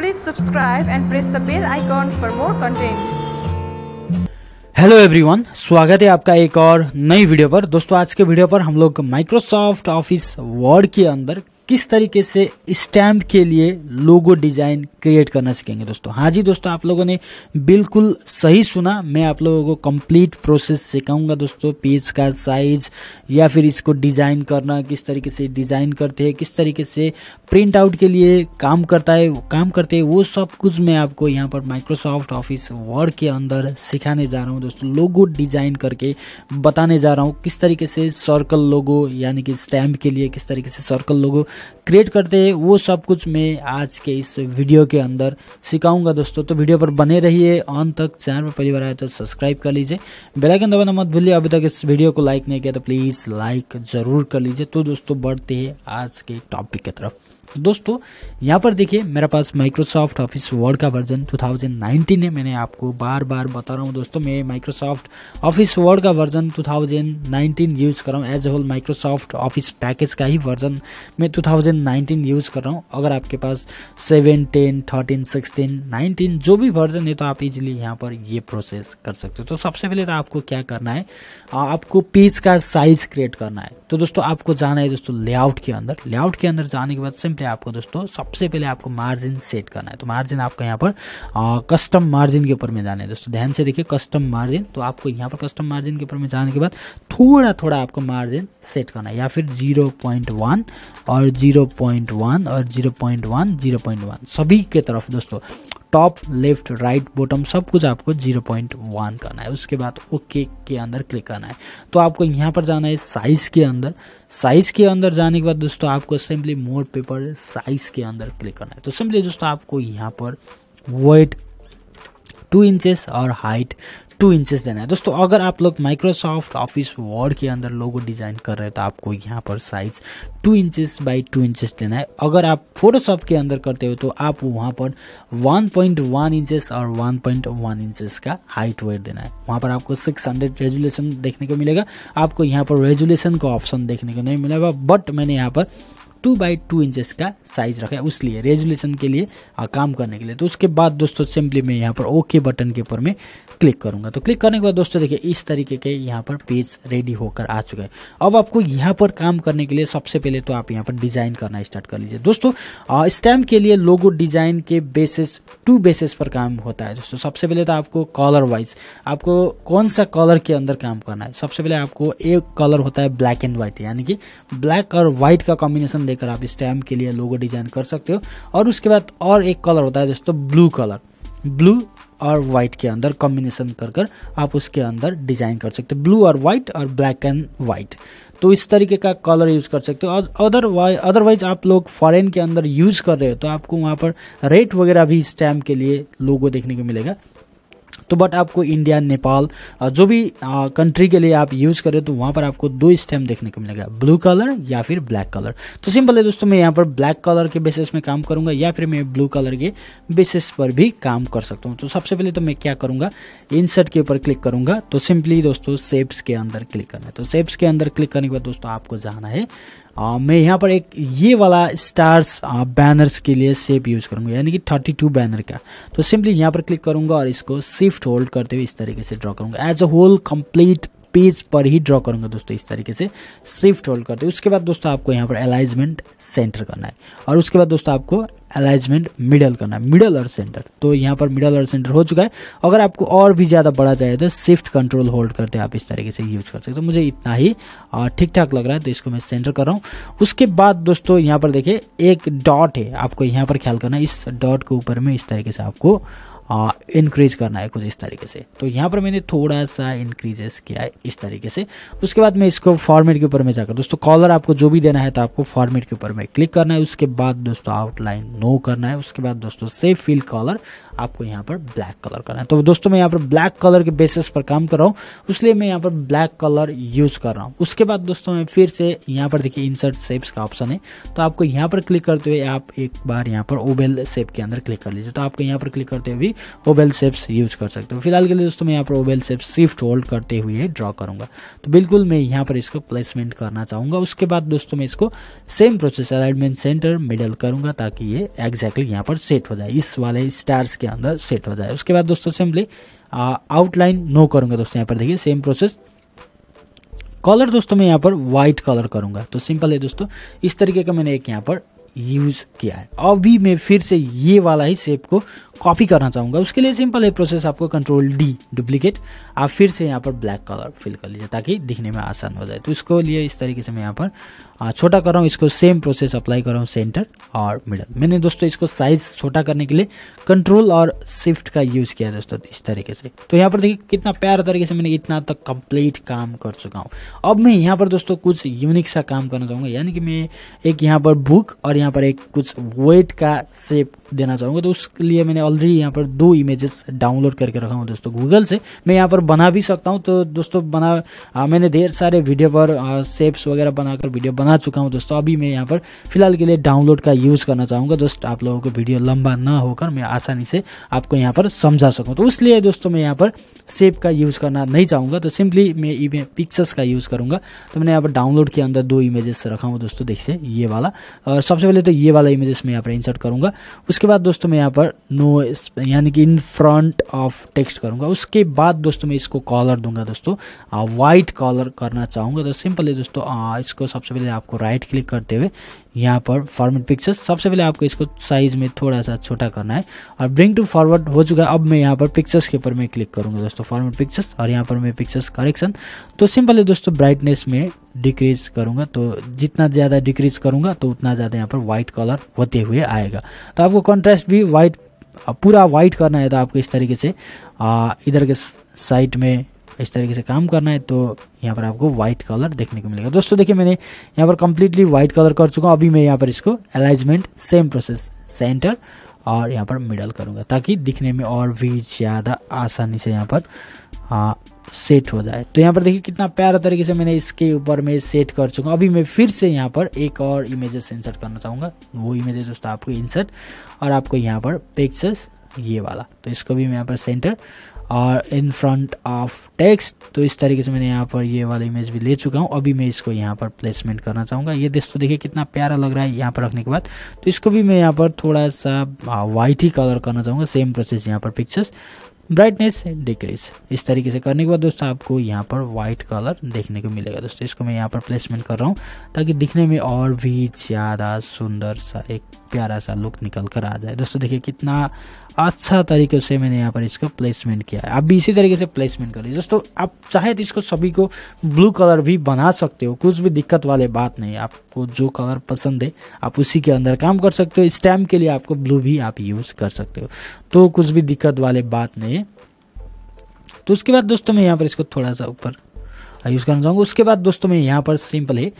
Please subscribe and press the bell icon for more content. Hello everyone स्वागत है आपका एक और नई वीडियो पर दोस्तों आज के वीडियो पर हम लोग माइक्रोसॉफ्ट ऑफिस वर्ड के अंदर किस तरीके से स्टैम्प के लिए लोगो डिज़ाइन क्रिएट करना सीखेंगे दोस्तों हाँ जी दोस्तों आप लोगों ने बिल्कुल सही सुना मैं आप लोगों को कंप्लीट प्रोसेस सिखाऊंगा दोस्तों पेज का साइज या फिर इसको डिज़ाइन करना किस तरीके से डिज़ाइन करते हैं किस तरीके से प्रिंट आउट के लिए काम करता है काम करते हैं वो सब कुछ मैं आपको यहाँ पर माइक्रोसॉफ्ट ऑफिस वर्ड के अंदर सिखाने जा रहा हूँ दोस्तों लोगो डिज़ाइन करके बताने जा रहा हूँ किस तरीके से सर्कल लोगो यानी कि स्टैम्प के लिए किस तरीके से सर्कल लोगो क्रिएट करते हैं वो सब कुछ मैं आज के इस वीडियो के अंदर सिखाऊंगा दोस्तों तो वीडियो पर बने रहिए ऑन तक चैनल पर पहली बार आए तो सब्सक्राइब कर लीजिए बेलाइकन दबाना मत भूलिए अभी तक इस वीडियो को लाइक नहीं किया तो प्लीज़ लाइक ज़रूर कर लीजिए तो दोस्तों बढ़ते हैं आज के टॉपिक की तरफ तो दोस्तों यहाँ पर देखिए मेरे पास माइक्रोसॉफ्ट ऑफिस वर्ड का वर्जन 2019 है मैंने आपको बार बार बता रहा हूँ दोस्तों मैं माइक्रोसॉफ्ट ऑफिस वर्ड का वर्जन 2019 यूज़ कर रहा हूँ as a whole Microsoft Office package का ही वर्जन मैं 2019 यूज़ कर रहा हूँ अगर आपके पास seven ten thirteen sixteen nineteen जो भी वर्जन है तो आप इजिली यहाँ पर ये प्रोसेस कर सकते हो तो सबसे पहले तो आपको क्या करना है आपको पेज का साइज क्रिएट करना है तो दोस्तों आपको जाना है दोस्तों लेआउट के अंदर लेआउट के अंदर जाने के बाद सिंपल है आपको दोस्तों सबसे पहले आपको मार्जिन सेट करना है तो मार्जिन आपको यहाँ पर कस्टम मार्जिन के ऊपर में जाना है दोस्तों ध्यान से देखिए कस्टम मार्जिन तो आपको यहाँ पर कस्टम मार्जिन के ऊपर में जाने के बाद थोड़ा थोड़ा आपको मार्जिन सेट करना है या फिर जीरो और जीरो और जीरो पॉइंट सभी के तरफ दोस्तों टॉप लेफ्ट राइट बॉटम सब कुछ आपको 0.1 करना है उसके बाद ओके के अंदर क्लिक करना है तो आपको यहाँ पर जाना है साइज़ के अंदर साइज़ के अंदर जाने के बाद दोस्तों आपको सिंपली मोर पेपर साइज़ के अंदर क्लिक करना है तो सिंपली दोस्तों आपको यहाँ पर वेट टू इंचेस और हाइट टू इंचेस देना है दोस्तों अगर आप लोग माइक्रोसॉफ्ट ऑफिस वर्ड के अंदर लोगो डिज़ाइन कर रहे हैं तो आपको यहाँ पर size two inches by two inches देना है अगर आप फोटोशॉप के अंदर करते हो तो आप वहाँ पर 1.1 इंचेस और 1.1 इंचेस का हाइट वेट देना है वहाँ पर आपको 600 रेजुलेशन देखने को मिलेगा आपको यहाँ पर रेजुलेशन का ऑप्शन देखने को नहीं मिलेगा बट मैंने यहाँ पर टू बाई टू इंचज़ का साइज़ रखा है उस लिए रेजुलेशन के लिए आ, काम करने के लिए तो उसके बाद दोस्तों सिंपली मैं यहाँ पर ओके बटन के ऊपर मैं क्लिक करूंगा तो क्लिक करने के बाद दोस्तों देखिए इस तरीके के यहाँ पर पेज रेडी होकर आ चुका है अब आपको यहाँ पर काम करने के लिए सबसे पहले तो आप यहाँ पर डिज़ाइन करना स्टार्ट कर लीजिए दोस्तों स्टैम्प के लिए लोगो डिज़ाइन के बेसिस टू बेसिस पर काम होता है दोस्तों सबसे पहले तो आपको कॉलर वाइज आपको कौन सा कॉलर के अंदर काम करना है सबसे पहले आपको एक कलर होता है ब्लैक एंड व्हाइट यानी कि ब्लैक और व्हाइट का कॉम्बिनेशन लेकर आप स्टैम्प के लिए लोगो डिज़ाइन कर सकते हो और उसके बाद और एक कलर होता है दोस्तों ब्लू कलर ब्लू और व्हाइट के अंदर कॉम्बिनेशन कर कर आप उसके अंदर डिज़ाइन कर सकते हो ब्लू और व्हाइट और ब्लैक एंड व्हाइट तो इस तरीके का कलर यूज़ कर सकते हो और अदरवाइज अदरवाइज आप लोग फॉरेन के अंदर यूज़ कर रहे हो तो आपको वहाँ पर रेट वगैरह भी स्टैम्प के लिए लोगो देखने को मिलेगा तो बट आपको इंडिया नेपाल जो भी कंट्री के लिए आप यूज़ करें तो वहां पर आपको दो स्टैम्प देखने को मिलेगा ब्लू कलर या फिर ब्लैक कलर तो सिंपल है दोस्तों मैं यहाँ पर ब्लैक कलर के बेसिस में काम करूंगा या फिर मैं ब्लू कलर के बेसिस पर भी काम कर सकता हूँ तो सबसे पहले तो मैं क्या करूंगा इंसर्ट के ऊपर क्लिक करूंगा तो सिंपली दोस्तों सेप्स के अंदर क्लिक करना है तो सेप्स के अंदर क्लिक करने के बाद दोस्तों आपको जाना है आ, मैं यहाँ पर एक ये वाला स्टार्स बैनर्स के लिए सेप यूज़ करूंगा यानी कि 32 बैनर का तो सिंपली यहाँ पर क्लिक करूंगा और इसको सिर्फ लेफ्ट होल्ड करते हुए इस तरीके से ड्रॉ करूँगा as a whole complete page पर ही ड्रॉ करूंगा दोस्तों इस तरीके से स्विफ्ट होल्ड करते हुए उसके बाद दोस्तों आपको यहाँ पर अलाइजमेंट सेंटर करना है और उसके बाद दोस्तों आपको अलाइजमेंट मिडल करना है मिडल और सेंटर तो यहाँ पर मिडल और सेंटर हो चुका है अगर आपको और भी ज़्यादा बड़ा चाहिए तो स्विफ्ट कंट्रोल होल्ड करते आप इस तरीके से यूज कर सकते तो मुझे इतना ही ठीक ठाक लग रहा है तो इसको मैं सेंटर कर रहा हूँ उसके बाद दोस्तों यहाँ पर देखिए एक डॉट है आपको यहाँ पर ख्याल करना है इस डॉट के ऊपर में इस तरीके से आपको इंक्रीज करना है कुछ इस तरीके से तो यहाँ पर मैंने थोड़ा सा इंक्रीजेस किया है इस तरीके से उसके बाद मैं इसको फॉर्मेट के ऊपर में जाकर दोस्तों कॉलर आपको जो भी देना है तो आपको फॉर्मेट के ऊपर में क्लिक करना है उसके बाद दोस्तों आउटलाइन नो करना है उसके बाद दोस्तों सेव फील कॉलर आपको यहाँ पर ब्लैक कलर करना है तो दोस्तों मैं यहाँ पर ब्लैक कलर के बेसिस पर काम कर रहा हूँ इसलिए मैं यहाँ पर ब्लैक कलर यूज़ कर रहा हूँ उसके बाद दोस्तों मैं फिर से यहाँ पर देखिए इंसर्ट सेप्स का ऑप्शन है तो आपको यहाँ पर क्लिक करते हुए आप एक बार यहाँ पर ओबेल सेप के अंदर क्लिक कर लीजिए तो आपको यहाँ पर क्लिक करते हुए भी ओबेल सेप्स यूज कर सकते हो फिलहाल के लिए दोस्तों मैं यहाँ पर ओबेल सेप्स स्विफ्ट होल्ड करते हुए ड्रॉ करूंगा तो बिल्कुल मैं यहाँ पर इसको प्लेसमेंट करना चाहूंगा उसके बाद दोस्तों मैं इसको same process alignment centre middle करूंगा ताकि ये एग्जैक्टली यहाँ पर सेट हो जाए इस वाले स्टार्स के अंदर सेट हो जाए उसके बाद दोस्तों सिंपली आउटलाइन नो करूंगा दोस्तों यहाँ पर देखिए सेम प्रोसेस कलर दोस्तों मैं यहाँ पर व्हाइट कलर करूंगा तो सिंपल है दोस्तों इस तरीके का मैंने एक यहाँ पर यूज़ किया है अभी मैं फिर से ये वाला ही सेप को कॉपी करना चाहूँगा उसके लिए सिंपल है प्रोसेस आपको कंट्रोल डी डुप्लीकेट आप फिर से यहाँ पर ब्लैक कलर फिल कर लीजिए ताकि दिखने में आसान हो जाए तो इसको लिए इस तरीके से मैं यहाँ पर छोटा कर रहा हूँ इसको सेम प्रोसेस अप्लाई कर रहा हूँ सेंटर और मिडल मैंने दोस्तों इसको साइज छोटा करने के लिए कंट्रोल और शिफ्ट का यूज़ किया दोस्तों इस तरीके से तो यहाँ पर देखिए कितना प्यारा तरीके से मैंने इतना तक कंप्लीट काम कर चुका हूँ अब मैं यहाँ पर दोस्तों कुछ यूनिक सा काम करना चाहूँगा यानी कि मैं एक यहाँ पर बुक और यहाँ पर एक कुछ वेट का शेप देना चाहूँगा तो उसके लिए मैंने ऑलरेडी यहाँ पर दो इमेजेस डाउनलोड करके रखा हूँ दोस्तों गूगल से मैं यहाँ पर बना भी सकता हूँ तो दोस्तों बना आ, मैंने ढेर सारे वीडियो पर सेप्स वगैरह बनाकर वीडियो बना चुका हूँ दोस्तों अभी मैं यहाँ पर फिलहाल के लिए डाउनलोड का यूज़ करना चाहूँगा दोस्त आप लोगों को वीडियो लंबा ना होकर मैं आसानी से आपको यहाँ पर समझा सकूँ तो उसलिए दोस्तों मैं यहाँ पर सेप का यूज़ करना नहीं चाहूँगा तो सिंपली मैं पिक्चर्स का यूज़ करूँगा तो मैंने यहाँ पर डाउनलोड के अंदर दो इमेजेस रखा हूँ दोस्तों देखिए ये वाला और सबसे पहले तो ये वाला इमेजेस मैं यहाँ पर इंसर्ट करूँगा उसके उसके बाद दोस्तों मैं यहाँ पर नो यानी कि इन फ्रंट ऑफ टेक्स्ट करूँगा उसके बाद दोस्तों मैं इसको कॉलर दूंगा दोस्तों वाइट कॉलर करना चाहूँगा तो सिंपल है दोस्तों आ, इसको सबसे पहले आपको राइट क्लिक करते हुए यहाँ पर फॉर्मेट पिक्चर सबसे पहले आपको इसको साइज में थोड़ा सा छोटा करना है और ब्रिंग टू फॉरवर्ड हो चुका है अब मैं यहाँ पर पिक्चर्स के ऊपर मैं क्लिक करूँगा दोस्तों फॉर्मेट पिक्चर्स और यहाँ पर मैं पिक्चर्स करेक्शन तो सिंपल है दोस्तों ब्राइटनेस में डिक्रीज करूंगा तो जितना ज़्यादा डिक्रीज करूंगा तो उतना ज़्यादा यहाँ पर वाइट कलर होते हुए आएगा तो आपको कॉन्ट्रास्ट भी वाइट पूरा व्हाइट करना है तो आपको इस तरीके से इधर के साइड में इस तरीके से काम करना है तो यहाँ पर आपको व्हाइट कलर देखने को मिलेगा दोस्तों देखिए मैंने यहाँ पर कम्प्लीटली व्हाइट कलर कर चुका हूँ अभी मैं यहाँ पर इसको अलाइजमेंट सेम प्रोसेस सेंटर और यहाँ पर मिडल करूँगा ताकि दिखने में और भी ज़्यादा आसानी से यहाँ पर सेट हो जाए तो यहाँ पर देखिए कितना प्यारा तरीके से मैंने इसके ऊपर में सेट कर चुका हूँ अभी मैं फिर से यहाँ पर एक और इमेजेस इंसर्ट करना चाहूँगा वो इमेजेस दोस्तों आपको इंसर्ट और आपको यहाँ पर पिक्चर्स ये वाला तो इसको भी मैं यहाँ पर सेंटर और इन फ्रंट ऑफ टेक्स्ट तो इस तरीके से मैंने यहाँ पर ये वाला इमेज भी ले चुका हूँ अभी मैं इसको यहाँ पर प्लेसमेंट करना चाहूँगा ये दोस्तों देखिए कितना प्यारा लग रहा है यहाँ पर रखने के बाद तो इसको भी मैं यहाँ पर थोड़ा सा वाइट हाँ, ही कलर करना चाहूँगा सेम प्रोसेस यहाँ पर पिक्चर्स ब्राइटनेस डिक्रीज इस तरीके से करने के बाद दोस्तों आपको यहाँ पर व्हाइट कलर देखने को मिलेगा दोस्तों इसको मैं यहाँ पर प्लेसमेंट कर रहा हूँ ताकि दिखने में और भी ज़्यादा सुंदर सा एक प्यारा सा लुक निकल कर आ जाए दोस्तों देखिए कितना अच्छा तरीके से मैंने यहाँ पर इसको प्लेसमेंट किया है आप भी इसी तरीके से प्लेसमेंट करिए दोस्तों आप चाहे तो इसको सभी को ब्लू कलर भी बना सकते हो कुछ भी दिक्कत वाले बात नहीं आपको जो कलर पसंद है आप उसी के अंदर काम कर सकते हो स्टैम्प के लिए आपको ब्लू भी आप यूज़ कर सकते हो तो कुछ भी दिक्कत वाले बात नहीं से तो उसके बाद दोस्तों मैं यहाँ पर इसको थोड़ा सा ऊपर यूज़ करना चाहूँगा उसके बाद दोस्तों मैं यहाँ पर सिंपल है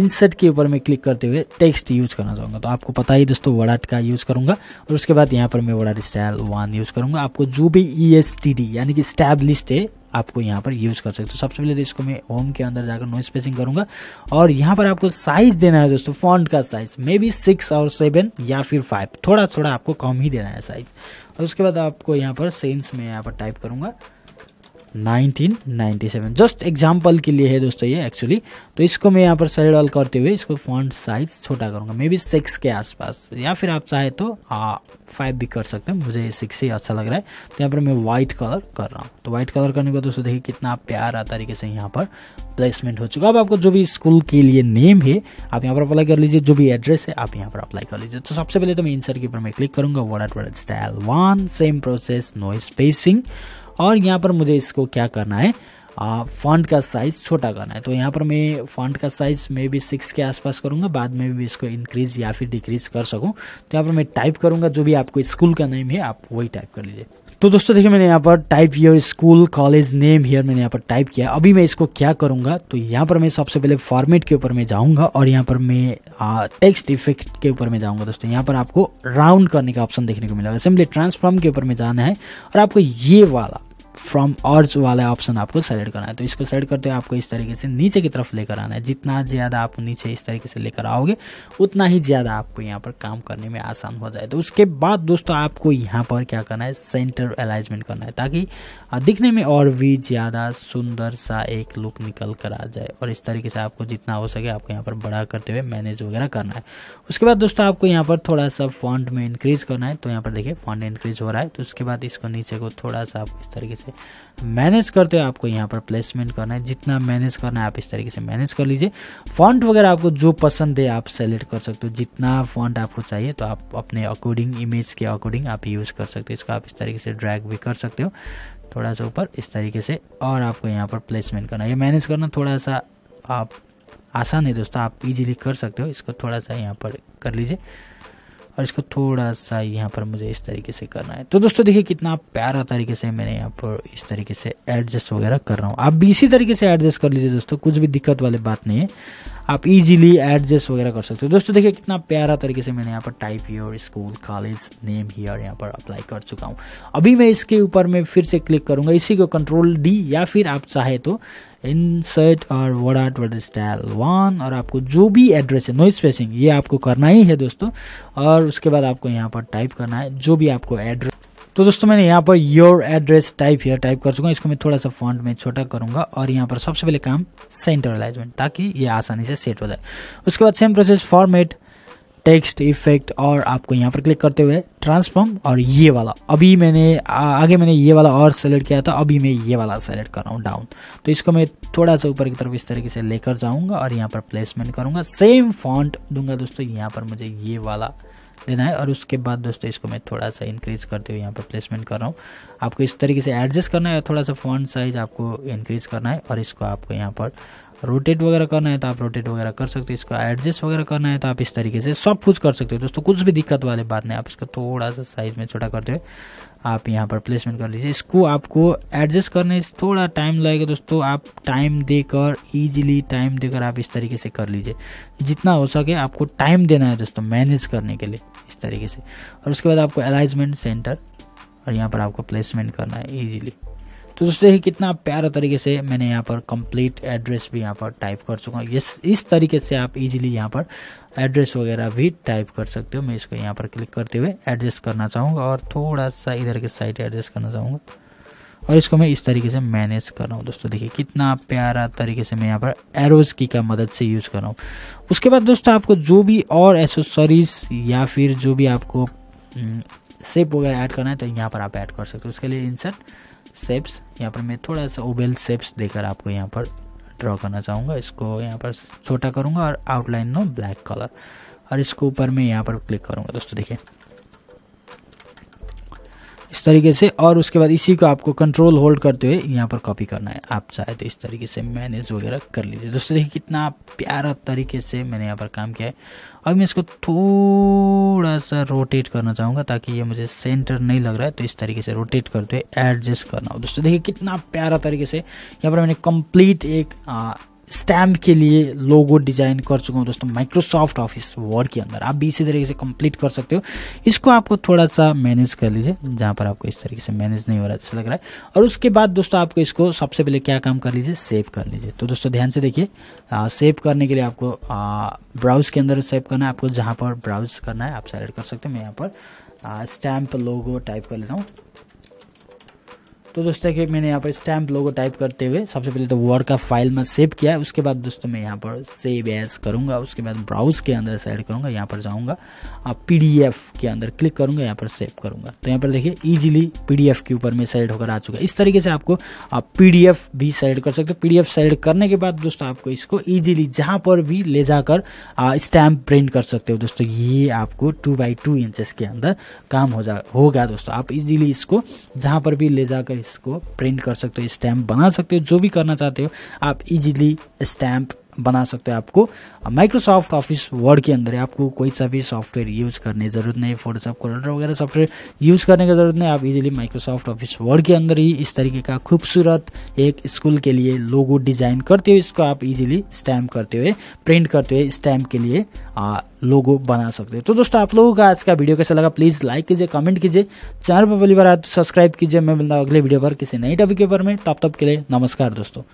इंसर्ट के ऊपर मैं क्लिक करते हुए टेक्स्ट यूज़ करना चाहूँगा तो आपको पता ही दोस्तों वड़ाट का यूज़ करूँगा और उसके बाद यहाँ पर मैं वड़ाट स्टाइल वन यूज़ करूँगा आपको जो भी ई e यानी कि स्टैब्लिश्ड है आपको यहाँ पर यूज़ कर सकते हो सबसे पहले तो इसको मैं होम के अंदर जाकर नो स्पेसिंग करूँगा और यहाँ पर आपको साइज़ देना है दोस्तों फॉन्ट का साइज़ मे बी सिक्स और सेवन या फिर फाइव थोड़ा थोड़ा आपको कम ही देना है साइज़ और उसके बाद आपको यहाँ पर सेंस में यहाँ पर टाइप करूँगा 1997 जस्ट एग्जाम्पल के लिए है दोस्तों ये एक्चुअली तो इसको मैं यहाँ पर सही डॉल करते हुए इसको फॉन्ट साइज छोटा करूँगा मे बी सिक्स के आसपास या फिर आप चाहे तो फाइव भी कर सकते हैं मुझे सिक्स ही अच्छा लग रहा है तो यहाँ पर मैं व्हाइट कलर कर रहा हूँ तो व्हाइट कलर करने को दोस्तों देखिए कितना प्यारा तरीके से यहाँ पर प्लेसमेंट हो चुका अब आपको जो भी स्कूल के लिए नेम है आप यहाँ पर अप्लाई कर लीजिए जो भी एड्रेस है आप यहाँ पर अप्लाई कर लीजिए तो सबसे पहले तो मैं इंसर के ऊपर मैं क्लिक करूंगा word at word style one same process no spacing और यहाँ पर मुझे इसको क्या करना है फॉन्ट का साइज़ छोटा करना है तो यहाँ पर मैं फॉन्ट का साइज़ मे भी सिक्स के आसपास करूँगा बाद में भी इसको इंक्रीज़ या फिर डिक्रीज़ कर सकूँ तो यहाँ पर मैं टाइप करूँगा जो भी आपको स्कूल का नेम है आप वही टाइप कर लीजिए तो दोस्तों देखिए मैंने यहाँ पर type your school college name here मैंने यहाँ पर टाइप किया अभी मैं इसको क्या करूँगा तो यहाँ पर मैं सबसे पहले फॉर्मेट के ऊपर मैं जाऊँगा और यहाँ पर मैं टेक्स्ट इफेक्ट के ऊपर मैं जाऊँगा दोस्तों यहाँ पर आपको राउंड करने का ऑप्शन देखने को मिलेगा सिंपली ट्रांसफॉर्म के ऊपर में जाना है और आपको ये वाला फ्रॉम अर्ज वाला ऑप्शन आपको सेलेक्ट करना है तो इसको सेलेक्ट करते हुए आपको इस तरीके से नीचे की तरफ लेकर आना है जितना ज़्यादा आप नीचे इस तरीके से लेकर आओगे उतना ही ज़्यादा आपको यहाँ पर काम करने में आसान हो जाए तो उसके बाद दोस्तों आपको यहाँ पर क्या करना है सेंटर अलाइजमेंट करना है ताकि दिखने में और भी ज़्यादा सुंदर सा एक लुक निकल कर आ जाए और इस तरीके से आपको जितना हो सके आपको यहाँ पर बड़ा करते हुए मैनेज वगैरह करना है उसके बाद दोस्तों आपको यहाँ पर थोड़ा सा फॉन्ट में इंक्रीज़ करना है तो यहाँ पर देखिए फॉन्ट इंक्रीज़ हो रहा है तो उसके बाद इसको नीचे को थोड़ा सा आपको इस तरीके से मैनेज करते हो आपको यहाँ पर प्लेसमेंट करना है जितना मैनेज करना है आप इस तरीके से मैनेज कर लीजिए फॉन्ट वगैरह आपको जो पसंद है आप सेलेक्ट कर सकते हो जितना फॉन्ट आपको चाहिए तो आप अपने अकॉर्डिंग इमेज के अकॉर्डिंग आप यूज़ कर सकते हो इसको आप इस तरीके से ड्रैग भी कर सकते हो थोड़ा सा ऊपर इस तरीके से और आपको यहाँ पर प्लेसमेंट करना है ये मैनेज करना थोड़ा सा आप आसान है दोस्तों आप इजीली कर सकते हो इसको थोड़ा सा यहाँ पर कर लीजिए और इसको थोड़ा सा यहाँ पर मुझे इस तरीके से करना है तो दोस्तों देखिए कितना प्यारा तरीके से मैंने यहाँ पर इस तरीके से एडजस्ट वगैरह कर रहा हूँ आप भी इसी तरीके से एडजस्ट कर लीजिए दोस्तों कुछ भी दिक्कत वाली बात नहीं है आप इजीली एडजस्ट वगैरह कर सकते हो दोस्तों देखिए कितना प्यारा तरीके से मैंने यहाँ पर type here school college name ही और यहाँ पर अप्लाई कर चुका हूँ अभी मैं इसके ऊपर में फिर से क्लिक करूँगा इसी को कंट्रोल डी या फिर आप चाहे तो इंसर्ट और वोडा वर्ड स्टाइल वन और आपको जो भी एड्रेस है नॉइस स्पेसिंग ये आपको करना ही है दोस्तों और उसके बाद आपको यहाँ पर टाइप करना है जो भी आपको एड्रेस तो दोस्तों मैंने यहाँ पर योर एड्रेस टाइप हियर टाइप कर चुका इसको मैं थोड़ा सा फॉन्ट में छोटा करूंगा और यहाँ पर सबसे पहले काम सेंट्रलाइजमेंट ताकि ये आसानी से सेट हो जाए उसके बाद same process format text effect और आपको यहाँ पर क्लिक करते हुए ट्रांसफॉर्म और ये वाला अभी मैंने आ, आगे मैंने ये वाला और सेलेक्ट किया था अभी मैं ये वाला सेलेक्ट कर रहा हूँ डाउन तो इसको मैं थोड़ा सा ऊपर की तरफ इस तरीके से लेकर जाऊँगा और यहाँ पर प्लेसमेंट करूँगा सेम फॉन्ट दूंगा दोस्तों यहाँ पर मुझे ये वाला देना है और उसके बाद दोस्तों इसको मैं थोड़ा सा इंक्रीज़ करते हुए यहाँ पर प्लेसमेंट कर रहा हूँ आपको इस तरीके से एडजस्ट करना है और थोड़ा सा फॉन्ट साइज आपको इंक्रीज़ करना है और इसको आपको यहाँ पर रोटेट वगैरह करना है तो आप रोटेट वगैरह कर सकते हो इसको एडजस्ट वगैरह करना है तो आप इस तरीके से सब कुछ कर सकते हो दोस्तों कुछ भी दिक्कत वाले बात नहीं आप इसको थोड़ा सा साइज में छोटा करते हुए आप यहाँ पर प्लेसमेंट कर लीजिए इसको आपको एडजस्ट करने से थोड़ा टाइम लगेगा दोस्तों आप टाइम देकर ईजिली टाइम देकर आप इस तरीके से कर लीजिए जितना हो सके आपको टाइम देना है दोस्तों मैनेज करने के लिए इस तरीके से और उसके बाद आपको अलाइजमेंट सेंटर और यहाँ पर आपको प्लेसमेंट करना है ईजिली तो दोस्तों देखिए कितना प्यारा तरीके से मैंने यहाँ पर कंप्लीट एड्रेस भी यहाँ पर टाइप कर चुका हूँ इस इस तरीके से आप इजीली यहाँ पर एड्रेस वगैरह भी टाइप कर सकते हो मैं इसको यहाँ पर क्लिक करते हुए एडजस्ट करना चाहूँगा और थोड़ा सा इधर के साइड एडजस्ट करना चाहूँगा और इसको मैं इस तरीके से मैनेज कर रहा हूँ दोस्तों देखिए कितना प्यारा तरीके से मैं यहाँ पर एरोज की का मदद से यूज़ कर रहा हूँ उसके बाद दोस्तों आपको जो भी और एसेसरीज या फिर जो भी आपको सेप हम्म, वगैरह ऐड करना है तो यहाँ पर आप ऐड कर सकते हो उसके लिए इंसर्ट शेप्स यहाँ पर मैं थोड़ा सा ओबेल शेप्स देकर आपको यहाँ पर ड्रॉ करना चाहूँगा इसको यहाँ पर छोटा करूँगा और आउटलाइन नो ब्लैक कलर और इसको ऊपर मैं यहाँ पर क्लिक करूँगा दोस्तों देखिए इस तरीके से और उसके बाद इसी को आपको कंट्रोल होल्ड करते हुए यहाँ पर कॉपी करना है आप चाहे तो इस तरीके से मैनेज वगैरह कर लीजिए दोस्तों देखिए कितना प्यारा तरीके से मैंने यहाँ पर काम किया है अब मैं इसको थोड़ा सा रोटेट करना चाहूँगा ताकि ये मुझे सेंटर नहीं लग रहा है तो इस तरीके से रोटेट करते हुए एडजस्ट करना हो दोस्तों देखिए कितना प्यारा तरीके से यहाँ पर मैंने कंप्लीट एक स्टैम्प के लिए लोगो डिज़ाइन कर चुका हूँ दोस्तों माइक्रोसॉफ्ट ऑफिस वर्ड के अंदर आप भी इसी तरीके से कंप्लीट कर सकते हो इसको आपको थोड़ा सा मैनेज कर लीजिए जहाँ पर आपको इस तरीके से मैनेज नहीं हो रहा जैसा लग रहा है और उसके बाद दोस्तों आपको इसको सबसे पहले क्या काम कर लीजिए सेव कर लीजिए तो दोस्तों ध्यान से देखिए सेव करने के लिए आपको ब्राउज के अंदर सेव करना है आपको जहाँ पर ब्राउज करना है आप सेलेक्ट कर सकते हो मैं यहाँ पर स्टैम्प लोगो टाइप कर लेता हूँ तो दोस्तों देखिए मैंने यहाँ पर स्टैम्प लोगो टाइप करते हुए सबसे पहले तो वर्ड का फाइल में सेव किया है उसके बाद दोस्तों मैं यहाँ पर सेव एस करूँगा उसके बाद ब्राउज के अंदर सेलेक्ट करूँगा यहाँ पर जाऊँगा पी के अंदर क्लिक करूँगा यहाँ पर सेव करूँगा तो यहाँ पर देखिए ईजिली पी के ऊपर मैं सेलेक्ट होकर आ चुका है इस तरीके से आपको आप पी भी सेलेक्ट कर सकते हो पी सेलेक्ट करने के बाद दोस्तों आपको इसको ईजिली जहाँ पर भी ले जाकर स्टैम्प प्रिंट कर सकते हो दोस्तों ये आपको टू बाई टू इंचज के अंदर काम हो जा होगा दोस्तों आप ईजिली इसको जहाँ पर भी ले जाकर इसको प्रिंट कर सकते हो स्टैम्प बना सकते हो जो भी करना चाहते हो आप इजीली स्टैम्प बना सकते हो आपको माइक्रोसॉफ्ट ऑफिस वर्ड के अंदर आपको कोई सा भी सॉफ्टवेयर यूज़ करने ज़रूरत नहीं फोटोशॉप कोलर वगैरह सॉफ्टवेयर यूज़ करने की ज़रूरत नहीं आप इजीली माइक्रोसॉफ्ट ऑफिस वर्ड के अंदर ही इस तरीके का खूबसूरत एक स्कूल के लिए लोगो डिज़ाइन करते हो इसको आप इजीली स्टैम्प करते हुए प्रिंट करते हुए स्टैम्प के लिए लोगो बना सकते हो तो दोस्तों आप लोगों का आज का वीडियो कैसा लगा प्लीज़ लाइक कीजिए कमेंट कीजिए चैनल पर पहली बार सब्सक्राइब तो कीजिए मैं मिलता हूँ अगले वीडियो पर किसी नई टॉपिक के में तब तब के लिए नमस्कार दोस्तों